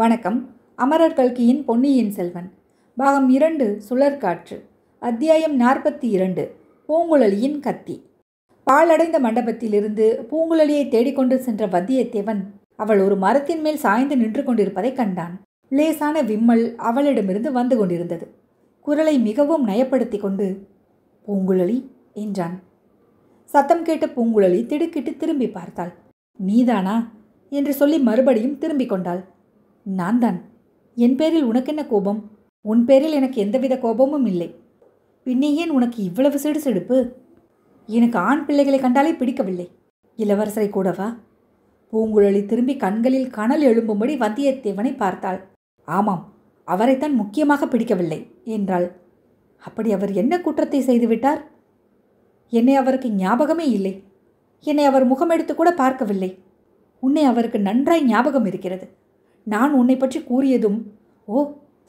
வணக்கம் அமரர் கல்கியின் பொன்னியின் செல்வன் பாகம் இரண்டு சுழற்காற்று அத்தியாயம் நாற்பத்தி இரண்டு பூங்குழலியின் கத்தி பாலடைந்த மண்டபத்திலிருந்து பூங்குழலியை தேடிக்கொண்டு சென்ற வந்தியத்தேவன் அவள் ஒரு மரத்தின் மேல் சாய்ந்து நின்று கொண்டிருப்பதை கண்டான் லேசான விம்மல் அவளிடமிருந்து வந்து கொண்டிருந்தது குரலை மிகவும் நயப்படுத்தி கொண்டு பூங்குழலி என்றான் சத்தம் கேட்ட பூங்குழலி திடுக்கிட்டு திரும்பி பார்த்தாள் நீதானா என்று சொல்லி மறுபடியும் திரும்பிக் கொண்டாள் நான் தான் என் பேரில் உனக்கு என்ன கோபம் உன் பேரில் எனக்கு எந்தவித கோபமும் இல்லை பின்னே ஏன் உனக்கு இவ்வளவு சிடுசிடுப்பு எனக்கு ஆண் பிள்ளைகளை கண்டாலே பிடிக்கவில்லை இளவரசரை கூடவா பூங்குழலி திரும்பி கண்களில் கனல் எழும்பும்படி வந்தியத்தேவனை பார்த்தாள் ஆமாம் அவரைத்தான் முக்கியமாக பிடிக்கவில்லை என்றாள் அப்படி அவர் என்ன குற்றத்தை செய்துவிட்டார் என்னை அவருக்கு ஞாபகமே இல்லை என்னை அவர் முகமெடுத்து கூட பார்க்கவில்லை உன்னை அவருக்கு நன்றாய் ஞாபகம் இருக்கிறது நான் உன்னை பற்றி கூறியதும் ஓ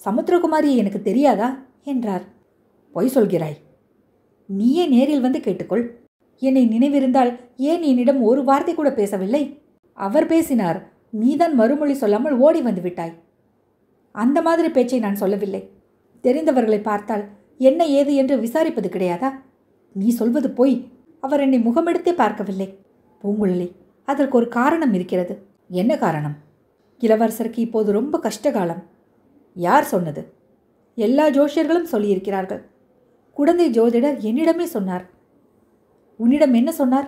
சமுத்திரகுமாரி எனக்கு தெரியாதா என்றார் பொய் சொல்கிறாய் நீயே நேரில் வந்து கேட்டுக்கொள் என்னை நினைவிருந்தால் ஏன் என்னிடம் ஒரு வார்த்தை கூட பேசவில்லை அவர் பேசினார் நீதான் மறுமொழி சொல்லாமல் ஓடி வந்து விட்டாய் அந்த மாதிரி பேச்சை நான் சொல்லவில்லை தெரிந்தவர்களை பார்த்தால் என்ன ஏது என்று விசாரிப்பது கிடையாதா நீ சொல்வது போய் அவர் என்னை முகமெடுத்தே பார்க்கவில்லை பூங்குழலி அதற்கு ஒரு காரணம் இருக்கிறது என்ன காரணம் இளவரசருக்கு இப்போது ரொம்ப கஷ்டகாலம் யார் சொன்னது எல்லா ஜோஷியர்களும் சொல்லியிருக்கிறார்கள் குழந்தை ஜோதிடர் என்னிடமே சொன்னார் உன்னிடம் என்ன சொன்னார்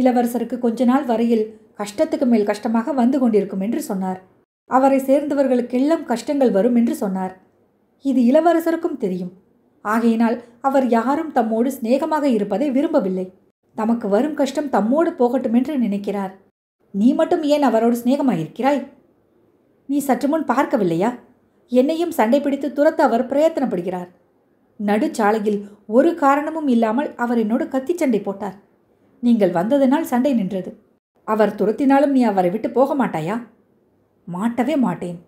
இளவரசருக்கு கொஞ்ச நாள் வரையில் கஷ்டத்துக்கு மேல் கஷ்டமாக வந்து கொண்டிருக்கும் என்று சொன்னார் அவரை சேர்ந்தவர்களுக்கெல்லாம் கஷ்டங்கள் வரும் என்று சொன்னார் இது இளவரசருக்கும் தெரியும் ஆகையினால் அவர் யாரும் தம்மோடு சிநேகமாக இருப்பதை விரும்பவில்லை தமக்கு வரும் கஷ்டம் தம்மோடு போகட்டும் என்று நினைக்கிறார் நீ மட்டும் ஏன் அவரோடு சிநேகமாயிருக்கிறாய் நீ சற்று முன் பார்க்கவில்லையா என்னையும் சண்டை பிடித்து துரத்த அவர் பிரயத்தனப்படுகிறார் நடுச்சாலையில் ஒரு காரணமும் இல்லாமல் அவர் என்னோடு கத்தி சண்டை போட்டார் நீங்கள் வந்ததனால் சண்டை நின்றது அவர் துரத்தினாலும் நீ அவரை விட்டு போக மாட்டாயா மாட்டவே மாட்டேன்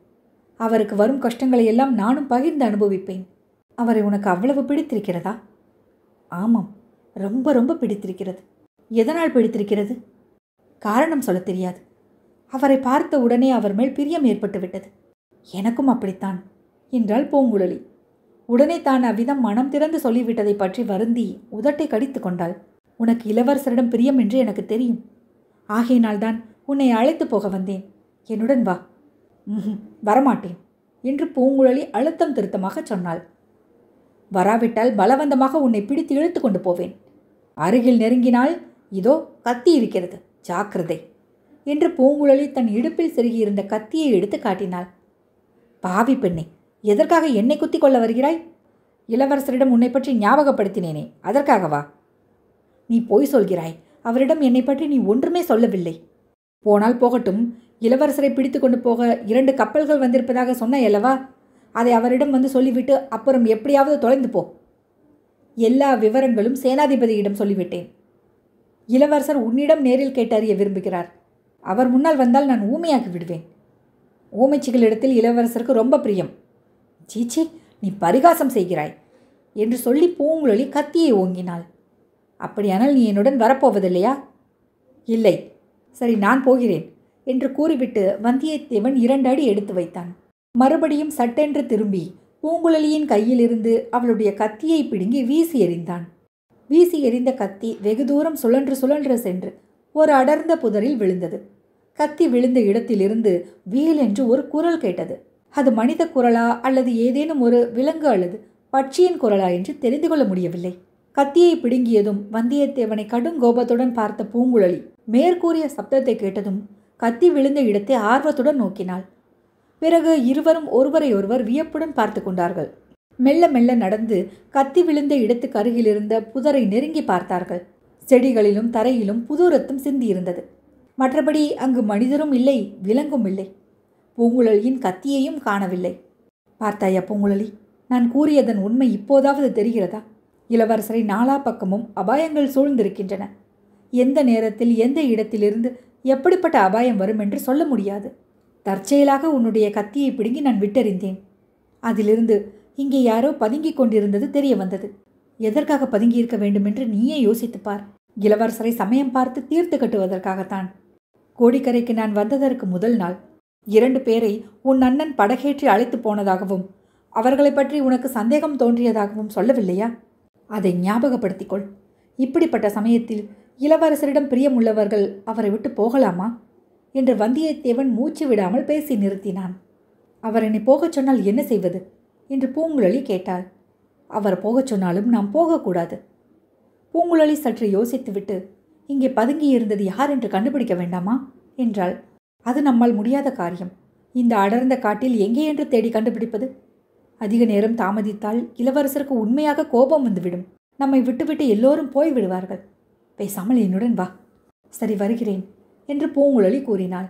அவருக்கு வரும் கஷ்டங்களை எல்லாம் நானும் பகிர்ந்து அனுபவிப்பேன் அவரை உனக்கு அவ்வளவு பிடித்திருக்கிறதா ஆமாம் ரொம்ப ரொம்ப பிடித்திருக்கிறது எதனால் பிடித்திருக்கிறது காரணம் சொல்ல தெரியாது அவரை பார்த்த உடனே அவர் மேல் பிரியம் ஏற்பட்டு விட்டது எனக்கும் அப்படித்தான் என்றாள் பூங்குழலி உடனே தான் அவ்விதம் மனம் திறந்து சொல்லிவிட்டதை பற்றி வருந்தி உதட்டை கடித்து கொண்டாள் உனக்கு இளவரசரிடம் பிரியம் என்று எனக்கு தெரியும் ஆகையினால்தான் உன்னை அழைத்து போக வந்தேன் என்னுடன் வா வரமாட்டேன் என்று பூங்குழலி அழுத்தம் திருத்தமாக சொன்னாள் வராவிட்டால் பலவந்தமாக உன்னை பிடித்து இழுத்து கொண்டு போவேன் அருகில் நெருங்கினால் இதோ கத்தி இருக்கிறது ஜாக்கிரதை என்று பூங்குழலி தன் இடுப்பில் செருகியிருந்த கத்தியை எடுத்து காட்டினாள் பாவி பெண்ணே எதற்காக என்னை குத்தி கொள்ள வருகிறாய் இளவரசரிடம் உன்னை பற்றி ஞாபகப்படுத்தினேனே அதற்காகவா நீ பொய் சொல்கிறாய் அவரிடம் என்னை பற்றி நீ ஒன்றுமே சொல்லவில்லை போனால் போகட்டும் இளவரசரை பிடித்து கொண்டு போக இரண்டு கப்பல்கள் வந்திருப்பதாக சொன்ன அதை அவரிடம் வந்து சொல்லிவிட்டு அப்புறம் எப்படியாவது தொலைந்து போ எல்லா விவரங்களும் சேனாதிபதியிடம் சொல்லிவிட்டேன் இளவரசர் உன்னிடம் நேரில் கேட்டறிய விரும்புகிறார் அவர் முன்னால் வந்தால் நான் ஊமையாக்கி விடுவேன் ஊமைச்சிகளிடத்தில் இளவரசருக்கு ரொம்ப பிரியம் சீச்சி நீ பரிகாசம் செய்கிறாய் என்று சொல்லி பூங்குழலி கத்தியை ஓங்கினாள் அப்படியானால் நீ என்னுடன் வரப்போவதில்லையா இல்லை சரி நான் போகிறேன் என்று கூறிவிட்டு வந்தியத்தேவன் இரண்டு அடி எடுத்து வைத்தான் மறுபடியும் சட்டென்று திரும்பி பூங்குழலியின் கையிலிருந்து அவளுடைய கத்தியை பிடுங்கி வீசி எறிந்தான் வீசி எறிந்த கத்தி வெகு தூரம் சுழன்று சுழன்று சென்று ஒரு அடர்ந்த புதரில் விழுந்தது கத்தி விழுந்த இடத்திலிருந்து வீல் என்று ஒரு குரல் கேட்டது அது மனித குரலா அல்லது ஏதேனும் ஒரு விலங்கு அல்லது பட்சியின் குரலா என்று தெரிந்து கொள்ள முடியவில்லை கத்தியை பிடுங்கியதும் வந்தியத்தேவனை கடும் கோபத்துடன் பார்த்த பூங்குழலி மேற்கூறிய சப்தத்தை கேட்டதும் கத்தி விழுந்த இடத்தை ஆர்வத்துடன் நோக்கினாள் பிறகு இருவரும் ஒருவரையொருவர் வியப்புடன் பார்த்து கொண்டார்கள் மெல்ல மெல்ல நடந்து கத்தி விழுந்த இடத்துக்கு அருகில் இருந்த புதரை நெருங்கி பார்த்தார்கள் செடிகளிலும் தரையிலும் புது ரத்தம் சிந்தியிருந்தது மற்றபடி அங்கு மனிதரும் இல்லை விலங்கும் இல்லை பூங்குழலியின் கத்தியையும் காணவில்லை பார்த்தாயா பூங்குழலி நான் கூறியதன் உண்மை இப்போதாவது தெரிகிறதா இளவரசரை நாலா பக்கமும் அபாயங்கள் சூழ்ந்திருக்கின்றன எந்த நேரத்தில் எந்த இடத்திலிருந்து எப்படிப்பட்ட அபாயம் வரும் என்று சொல்ல முடியாது தற்செயலாக உன்னுடைய கத்தியை பிடுங்கி நான் விட்டறிந்தேன் அதிலிருந்து இங்கே யாரோ பதுங்கி கொண்டிருந்தது தெரிய வந்தது எதற்காக பதுங்கியிருக்க வேண்டுமென்று நீயே யோசித்துப்பார் இளவரசரை சமயம் பார்த்து தீர்த்து கட்டுவதற்காகத்தான் கோடிக்கரைக்கு நான் வந்ததற்கு முதல் நாள் இரண்டு பேரை உன் அண்ணன் படகேற்றி அழைத்துப் போனதாகவும் அவர்களை பற்றி உனக்கு சந்தேகம் தோன்றியதாகவும் சொல்லவில்லையா அதை ஞாபகப்படுத்திக்கொள் இப்படிப்பட்ட சமயத்தில் இளவரசரிடம் பிரியமுள்ளவர்கள் அவரை விட்டு போகலாமா என்று வந்தியத்தேவன் மூச்சு விடாமல் பேசி நிறுத்தினான் அவர் என்னை போகச் சொன்னால் என்ன செய்வது என்று பூங்குழலி கேட்டாள் அவர் போகச் சொன்னாலும் நாம் போகக்கூடாது பூங்குழலி சற்று யோசித்துவிட்டு இங்கே பதுங்கி இருந்தது யார் என்று கண்டுபிடிக்க வேண்டாமா என்றாள் அது நம்மால் முடியாத காரியம் இந்த அடர்ந்த காட்டில் எங்கே என்று தேடி கண்டுபிடிப்பது அதிக நேரம் தாமதித்தால் இளவரசருக்கு உண்மையாக கோபம் வந்துவிடும் நம்மை விட்டுவிட்டு எல்லோரும் போய் விடுவார்கள் பேசாமல் என்னுடன் வா சரி வருகிறேன் என்று பூங்குழலி கூறினாள்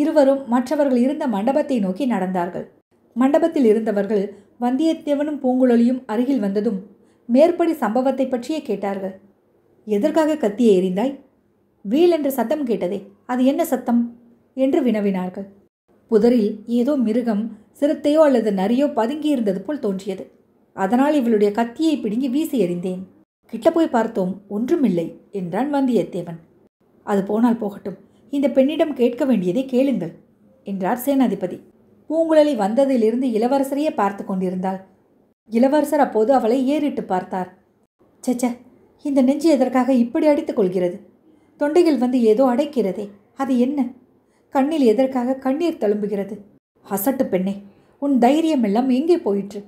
இருவரும் மற்றவர்கள் இருந்த மண்டபத்தை நோக்கி நடந்தார்கள் மண்டபத்தில் இருந்தவர்கள் வந்தியத்தேவனும் பூங்குழலியும் அருகில் வந்ததும் மேற்படி சம்பவத்தை பற்றியே கேட்டார்கள் எதற்காக கத்தியை எறிந்தாய் வீல் என்ற சத்தம் கேட்டதே அது என்ன சத்தம் என்று வினவினார்கள் புதரில் ஏதோ மிருகம் சிறுத்தையோ அல்லது நரியோ பதுங்கியிருந்தது போல் தோன்றியது அதனால் இவளுடைய கத்தியை பிடுங்கி வீசி எறிந்தேன் கிட்ட போய் பார்த்தோம் ஒன்றுமில்லை என்றான் வந்தியத்தேவன் அது போனால் போகட்டும் இந்த பெண்ணிடம் கேட்க வேண்டியதை கேளுங்கள் என்றார் சேனாதிபதி பூங்குழலி வந்ததிலிருந்து இளவரசரையே பார்த்து கொண்டிருந்தாள் இளவரசர் அப்போது அவளை ஏறிட்டு பார்த்தார் சச்ச இந்த நெஞ்சு எதற்காக இப்படி அடித்துக் கொள்கிறது தொண்டையில் வந்து ஏதோ அடைக்கிறதே அது என்ன கண்ணில் எதற்காக கண்ணீர் தழும்புகிறது அசட்டு பெண்ணே உன் தைரியம் எல்லாம் எங்கே போயிற்று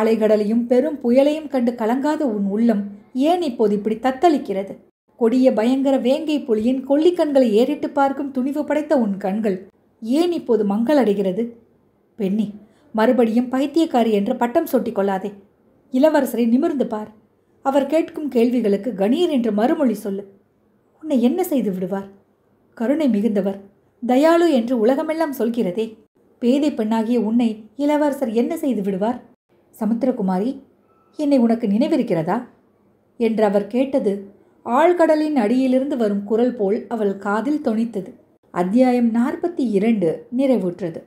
அலைகடலையும் பெரும் புயலையும் கண்டு கலங்காத உன் உள்ளம் ஏன் இப்போது இப்படி தத்தளிக்கிறது கொடிய பயங்கர வேங்கை புலியின் கொல்லிக்கண்களை ஏறிட்டு பார்க்கும் துணிவு படைத்த உன் கண்கள் ஏன் இப்போது மங்கள் அடைகிறது பெண்ணி மறுபடியும் பைத்தியக்காரி என்று பட்டம் சூட்டிக்கொள்ளாதே கொள்ளாதே இளவரசரை நிமிர்ந்து பார் அவர் கேட்கும் கேள்விகளுக்கு கணீர் என்று மறுமொழி சொல்லு உன்னை என்ன செய்து விடுவார் கருணை மிகுந்தவர் தயாளு என்று உலகமெல்லாம் சொல்கிறதே பேதை பெண்ணாகிய உன்னை இளவரசர் என்ன செய்து விடுவார் சமுத்திரகுமாரி என்னை உனக்கு நினைவிருக்கிறதா என்று அவர் கேட்டது ஆழ்கடலின் அடியிலிருந்து வரும் குரல் போல் அவள் காதில் தொனித்தது அத்தியாயம் நாற்பத்தி இரண்டு நிறைவுற்றது